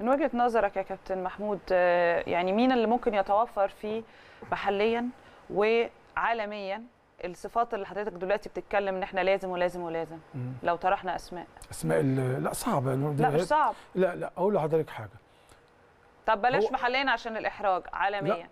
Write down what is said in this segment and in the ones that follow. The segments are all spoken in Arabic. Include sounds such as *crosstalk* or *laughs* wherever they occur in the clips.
من وجهه نظرك يا كابتن محمود آه، يعني مين اللي ممكن يتوفر فيه محليا وعالميا الصفات اللي حضرتك دلوقتي بتتكلم ان احنا لازم ولازم ولازم لو طرحنا اسماء اسماء لا صعبه لا مش صعب لا لا اقول لحضرتك حاجه طب بلاش هو... محليا عشان الاحراج عالميا لا.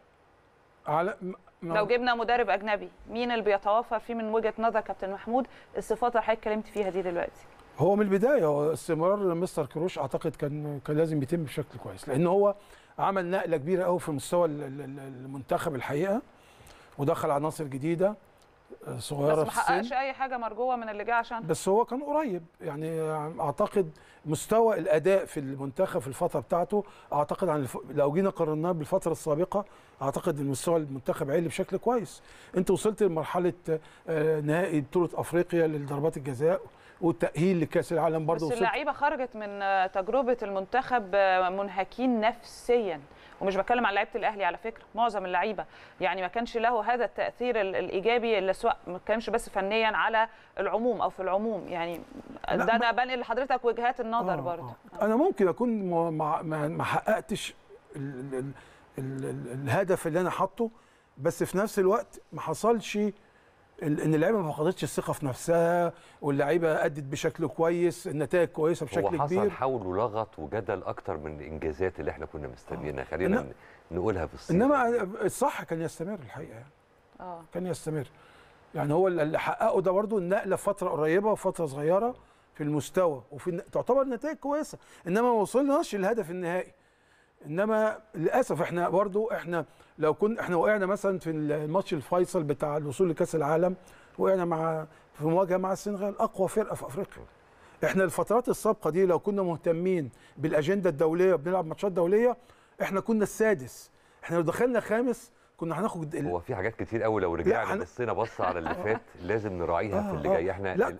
على ما... لو جبنا مدرب اجنبي مين اللي بيتوفر فيه من وجهه نظر كابتن محمود الصفات اللي حضرتك اتكلمت فيها دي دلوقتي هو من البدايه هو استمرار مستر كروش اعتقد كان كان لازم يتم بشكل كويس لان هو عمل نقله كبيره قوي في مستوى المنتخب الحقيقه ودخل عناصر جديده آه، صغيره بس ما حققش اي حاجه مرجوه من اللي جه عشان بس هو كان قريب يعني اعتقد مستوى الاداء في المنتخب في الفتره بتاعته اعتقد عن الف... لو جينا قارناه بالفتره السابقه اعتقد ان مستوى المنتخب عالي بشكل كويس انت وصلت لمرحله آه، نهائي بطوله افريقيا لضربات الجزاء والتاهيل لكاس العالم برضه بس اللعيبه خرجت من آه، تجربه المنتخب منهكين نفسيا ومش بتكلم عن لعيبه الاهلي على فكره معظم اللعيبه يعني ما كانش له هذا التاثير الايجابي اللي سواء ما بتكلمش بس فنيا على العموم او في العموم يعني ده انا بنقل لحضرتك وجهات النظر آه برضه آه. انا ممكن اكون ما, ما, ما حققتش الـ الـ الـ الهدف اللي انا حاطه بس في نفس الوقت ما حصلش ان اللعيبه ما فقدتش الثقه في نفسها واللعيبه ادت بشكل كويس النتائج كويسه بشكل كبير هو حصل حول ولغط وجدل اكتر من الانجازات اللي احنا كنا مستنيينها آه. خلينا نقولها بالصيغه انما الصح كان يستمر الحقيقه يعني. اه كان يستمر يعني هو اللي حققه ده برضه النقله في فتره قريبه وفتره صغيره في المستوى وفي تعتبر نتائج كويسه انما ما وصلناش للهدف النهائي انما للاسف احنا برضو احنا لو كنا احنا وقعنا مثلا في الماتش الفيصل بتاع الوصول لكاس العالم وقعنا مع في مواجهه مع السنغال اقوى فرقه في افريقيا احنا الفترات السابقه دي لو كنا مهتمين بالاجنده الدوليه بنلعب ماتشات دوليه احنا كنا السادس احنا لو دخلنا خامس كنا هناخد هو في حاجات كتير قوي لو رجعنا بصينا بص على اللي *laughs* فات لازم نراعيها في اللي آه، آه. جاي احنا